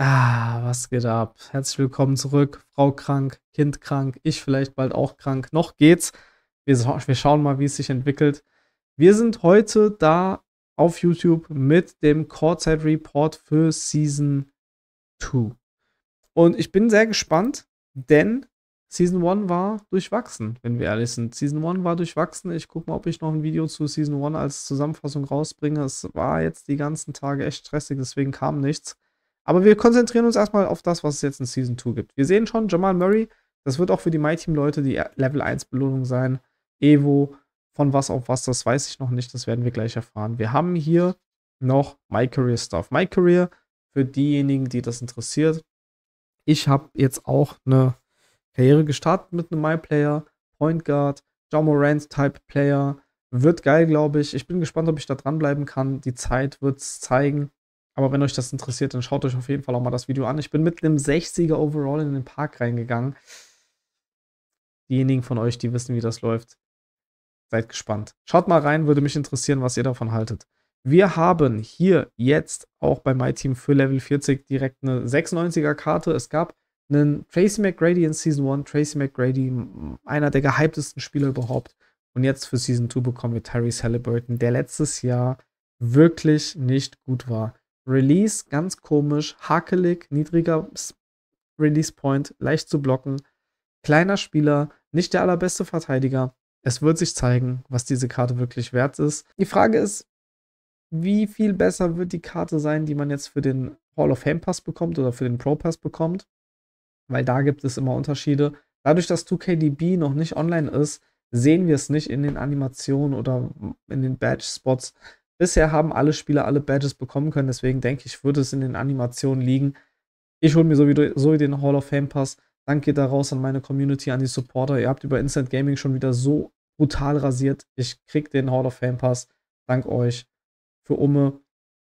Ah, was geht ab? Herzlich willkommen zurück. Frau krank, Kind krank, ich vielleicht bald auch krank. Noch geht's. Wir, wir schauen mal, wie es sich entwickelt. Wir sind heute da auf YouTube mit dem Courtside Report für Season 2. Und ich bin sehr gespannt, denn Season 1 war durchwachsen, wenn wir ehrlich sind. Season 1 war durchwachsen. Ich gucke mal, ob ich noch ein Video zu Season 1 als Zusammenfassung rausbringe. Es war jetzt die ganzen Tage echt stressig, deswegen kam nichts. Aber wir konzentrieren uns erstmal auf das, was es jetzt in Season 2 gibt. Wir sehen schon, Jamal Murray, das wird auch für die myteam leute die Level 1-Belohnung sein. Evo, von was auf was, das weiß ich noch nicht, das werden wir gleich erfahren. Wir haben hier noch My Career Stuff. My Career, für diejenigen, die das interessiert. Ich habe jetzt auch eine Karriere gestartet mit einem MyPlayer, Player, Point Guard, John Type Player. Wird geil, glaube ich. Ich bin gespannt, ob ich da dranbleiben kann. Die Zeit wird es zeigen. Aber wenn euch das interessiert, dann schaut euch auf jeden Fall auch mal das Video an. Ich bin mit einem 60er Overall in den Park reingegangen. Diejenigen von euch, die wissen, wie das läuft, seid gespannt. Schaut mal rein, würde mich interessieren, was ihr davon haltet. Wir haben hier jetzt auch bei MyTeam für Level 40 direkt eine 96er Karte. Es gab einen Tracy McGrady in Season 1. Tracy McGrady, einer der gehyptesten Spieler überhaupt. Und jetzt für Season 2 bekommen wir Tyrese Halliburton, der letztes Jahr wirklich nicht gut war. Release, ganz komisch, hakelig, niedriger Release Point, leicht zu blocken, kleiner Spieler, nicht der allerbeste Verteidiger. Es wird sich zeigen, was diese Karte wirklich wert ist. Die Frage ist, wie viel besser wird die Karte sein, die man jetzt für den Hall of Fame Pass bekommt oder für den Pro Pass bekommt? Weil da gibt es immer Unterschiede. Dadurch, dass 2KDB noch nicht online ist, sehen wir es nicht in den Animationen oder in den Badge-Spots, Bisher haben alle Spieler alle Badges bekommen können, deswegen denke ich, würde es in den Animationen liegen. Ich hole mir sowieso den Hall of Fame Pass. Danke da raus an meine Community, an die Supporter. Ihr habt über Instant Gaming schon wieder so brutal rasiert. Ich krieg den Hall of Fame Pass. Dank euch für Umme.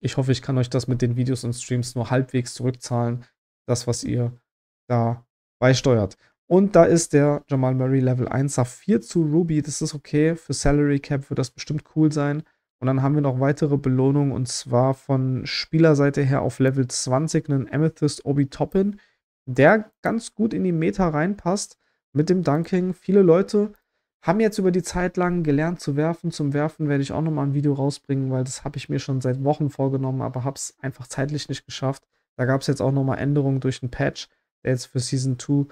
Ich hoffe, ich kann euch das mit den Videos und Streams nur halbwegs zurückzahlen. Das, was ihr da beisteuert. Und da ist der Jamal Murray Level 1 Saphir zu Ruby. Das ist okay. Für Salary Cap wird das bestimmt cool sein. Und dann haben wir noch weitere Belohnungen und zwar von Spielerseite her auf Level 20 einen Amethyst Obi-Toppin, der ganz gut in die Meta reinpasst mit dem Dunking. Viele Leute haben jetzt über die Zeit lang gelernt zu werfen. Zum Werfen werde ich auch nochmal ein Video rausbringen, weil das habe ich mir schon seit Wochen vorgenommen, aber habe es einfach zeitlich nicht geschafft. Da gab es jetzt auch nochmal Änderungen durch einen Patch, der jetzt für Season 2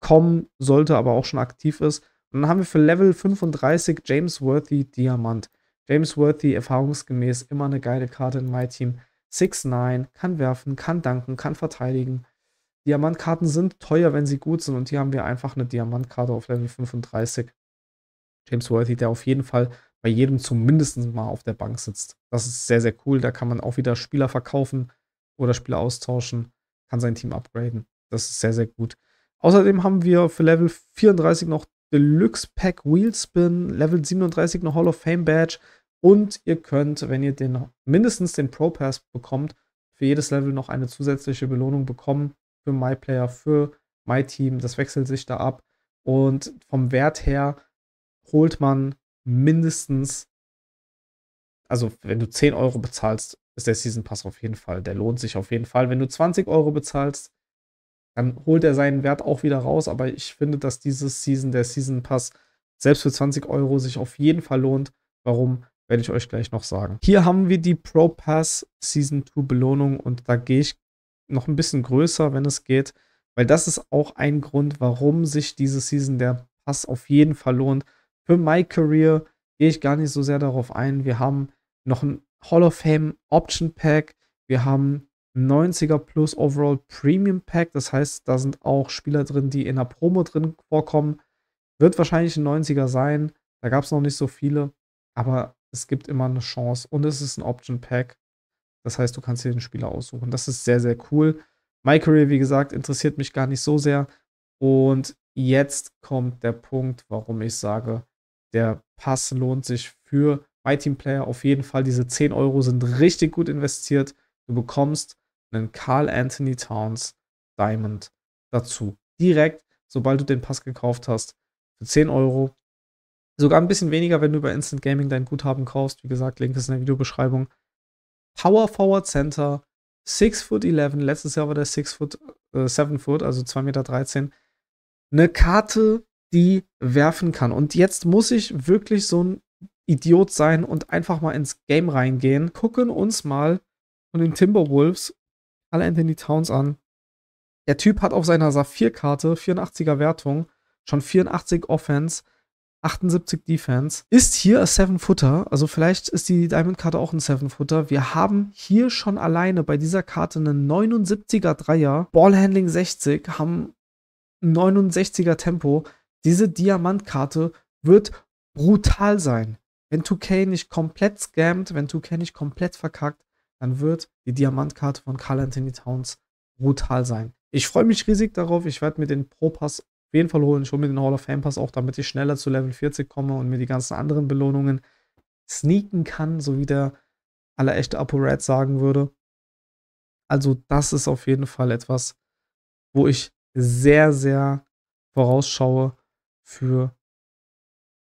kommen sollte, aber auch schon aktiv ist. Und dann haben wir für Level 35 James Worthy Diamant. James Worthy erfahrungsgemäß immer eine geile Karte in My Team. 6-9, kann werfen, kann danken, kann verteidigen. Diamantkarten sind teuer, wenn sie gut sind und hier haben wir einfach eine Diamantkarte auf Level 35. James Worthy, der auf jeden Fall bei jedem zumindest mal auf der Bank sitzt. Das ist sehr, sehr cool. Da kann man auch wieder Spieler verkaufen oder Spieler austauschen, kann sein Team upgraden. Das ist sehr, sehr gut. Außerdem haben wir für Level 34 noch Deluxe Pack Wheelspin, Level 37 noch Hall of Fame Badge, und ihr könnt, wenn ihr den, mindestens den Pro Pass bekommt, für jedes Level noch eine zusätzliche Belohnung bekommen für MyPlayer, für MyTeam. Das wechselt sich da ab. Und vom Wert her holt man mindestens, also wenn du 10 Euro bezahlst, ist der Season Pass auf jeden Fall. Der lohnt sich auf jeden Fall. Wenn du 20 Euro bezahlst, dann holt er seinen Wert auch wieder raus. Aber ich finde, dass dieses Season, der Season Pass, selbst für 20 Euro sich auf jeden Fall lohnt. Warum? Werde ich euch gleich noch sagen. Hier haben wir die Pro Pass Season 2 Belohnung und da gehe ich noch ein bisschen größer, wenn es geht, weil das ist auch ein Grund, warum sich diese Season der Pass auf jeden Fall lohnt. Für My Career gehe ich gar nicht so sehr darauf ein. Wir haben noch ein Hall of Fame Option Pack. Wir haben 90er Plus Overall Premium Pack. Das heißt, da sind auch Spieler drin, die in der Promo drin vorkommen. Wird wahrscheinlich ein 90er sein. Da gab es noch nicht so viele. Aber es gibt immer eine Chance und es ist ein Option Pack. Das heißt, du kannst dir den Spieler aussuchen. Das ist sehr, sehr cool. My Career, wie gesagt, interessiert mich gar nicht so sehr. Und jetzt kommt der Punkt, warum ich sage, der Pass lohnt sich für My Team Player auf jeden Fall. Diese 10 Euro sind richtig gut investiert. Du bekommst einen Carl Anthony Towns Diamond dazu. Direkt, sobald du den Pass gekauft hast, für 10 Euro. Sogar ein bisschen weniger, wenn du bei Instant Gaming dein Guthaben kaufst. Wie gesagt, Link ist in der Videobeschreibung. Power Forward Center, 6 foot 11. Letztes Jahr war der 6 foot, äh, 7 foot, also 2,13 Meter. Eine Karte, die werfen kann. Und jetzt muss ich wirklich so ein Idiot sein und einfach mal ins Game reingehen. Gucken uns mal von den Timberwolves alle Anthony Towns an. Der Typ hat auf seiner Saphir-Karte 84er Wertung, schon 84 Offense, 78 Defense. Ist hier ein Seven-Footer, also vielleicht ist die Diamond-Karte auch ein Seven-Footer. Wir haben hier schon alleine bei dieser Karte einen 79er Dreier, Ballhandling 60, haben 69er Tempo. Diese Diamant-Karte wird brutal sein. Wenn 2K nicht komplett scammt, wenn 2K nicht komplett verkackt, dann wird die Diamantkarte von Carl Anthony Towns brutal sein. Ich freue mich riesig darauf. Ich werde mir den Pro Pass auf jeden Fall holen. Schon mit mir den Hall of Fame Pass auch, damit ich schneller zu Level 40 komme und mir die ganzen anderen Belohnungen sneaken kann, so wie der aller echte ApoRed sagen würde. Also das ist auf jeden Fall etwas, wo ich sehr, sehr vorausschaue für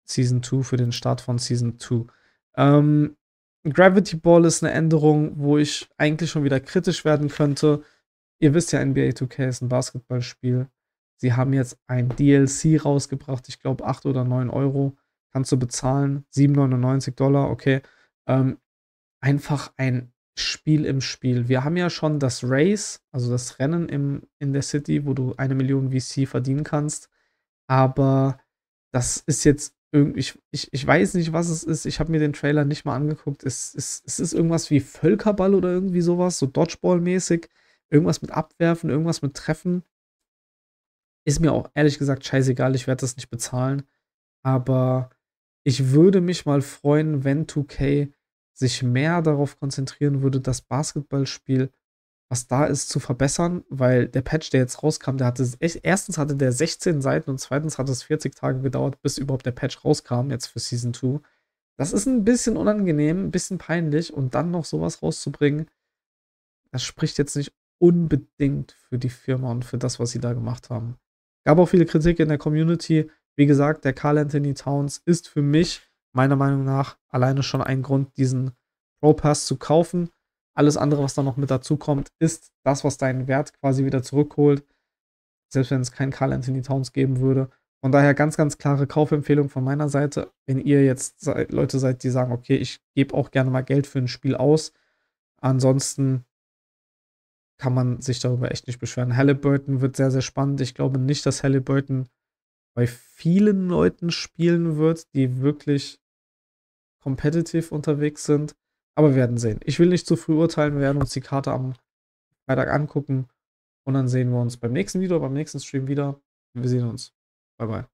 Season 2, für den Start von Season 2. Ähm, Gravity Ball ist eine Änderung, wo ich eigentlich schon wieder kritisch werden könnte. Ihr wisst ja, NBA 2K ist ein Basketballspiel. Sie haben jetzt ein DLC rausgebracht, ich glaube 8 oder 9 Euro kannst du bezahlen, 7,99 Dollar, okay. Ähm, einfach ein Spiel im Spiel. Wir haben ja schon das Race, also das Rennen im, in der City, wo du eine Million VC verdienen kannst, aber das ist jetzt irgendwie, ich, ich, ich weiß nicht, was es ist, ich habe mir den Trailer nicht mal angeguckt, es, es, es ist irgendwas wie Völkerball oder irgendwie sowas, so Dodgeball-mäßig, irgendwas mit Abwerfen, irgendwas mit Treffen, ist mir auch ehrlich gesagt scheißegal, ich werde das nicht bezahlen. Aber ich würde mich mal freuen, wenn 2K sich mehr darauf konzentrieren würde, das Basketballspiel, was da ist, zu verbessern, weil der Patch, der jetzt rauskam, der hatte erstens hatte der 16 Seiten und zweitens hat es 40 Tage gedauert, bis überhaupt der Patch rauskam, jetzt für Season 2. Das ist ein bisschen unangenehm, ein bisschen peinlich und dann noch sowas rauszubringen, das spricht jetzt nicht unbedingt für die Firma und für das, was sie da gemacht haben. Gab auch viele Kritik in der Community. Wie gesagt, der Carl Anthony Towns ist für mich meiner Meinung nach alleine schon ein Grund, diesen Pro Pass zu kaufen. Alles andere, was da noch mit dazu kommt, ist das, was deinen Wert quasi wieder zurückholt. Selbst wenn es keinen Carl Anthony Towns geben würde. Von daher ganz, ganz klare Kaufempfehlung von meiner Seite. Wenn ihr jetzt Leute seid, die sagen, okay, ich gebe auch gerne mal Geld für ein Spiel aus. Ansonsten kann man sich darüber echt nicht beschweren. Halliburton wird sehr, sehr spannend. Ich glaube nicht, dass Halliburton bei vielen Leuten spielen wird, die wirklich competitive unterwegs sind. Aber wir werden sehen. Ich will nicht zu früh urteilen. Wir werden uns die Karte am Freitag angucken. Und dann sehen wir uns beim nächsten Video, beim nächsten Stream wieder. Wir sehen uns. Bye, bye.